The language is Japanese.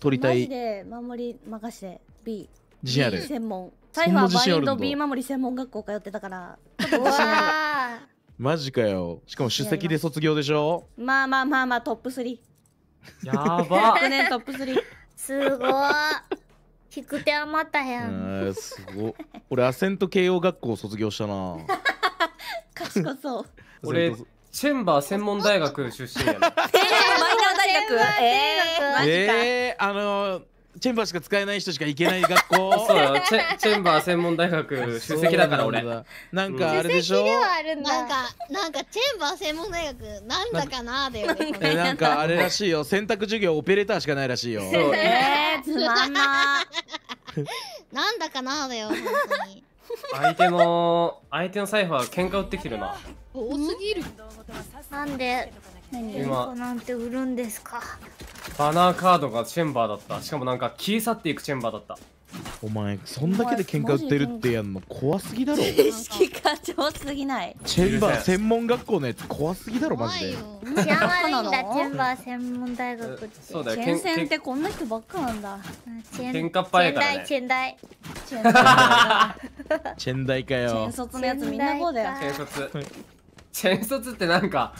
取りたマジいで守り任せ B 自信ある B 専門タイファーバインド B 守り専門学校通ってたからちあマジかよしかも出席で卒業でしょるまあまあまあまあトップ3やば昨年トップ3すごい引く手余ったへんえんすごい俺アセント慶応学校卒業したな 賢そう俺チェンバー専門大学出身やねえマイナー大学ええー、あのチェンバーしか使えない人しか行けない学校 そうチェチェンバー専門大学首席だから俺なんかあれでしょ、うん、なんかなんかチェンバー専門大学なんだかなだよねなんかあれらしいよ選択授業オペレーターしかないらしいよえー、つまんな なんだかなだよ本当に相手の相手のサイファー喧嘩売ってきてるな多すぎるなんで何今なんて売るんですかバナーカードがチェンバーだったしかもなんか消え去っていくチェンバーだったお前そんだけで喧嘩売ってるってやんの怖すぎだろ知識過剰すぎないチェンバー専門学校のやつ怖すぎだろマジで知らないんだ チェンバー専門大学ってそうだよチェンセンってこんな人ばっかなんだチェンカっぱやからねチェンダイチェンダイ チェンダイかよ。チェン卒のやつみんなこうだよ。チェン卒。チェン卒ってなんか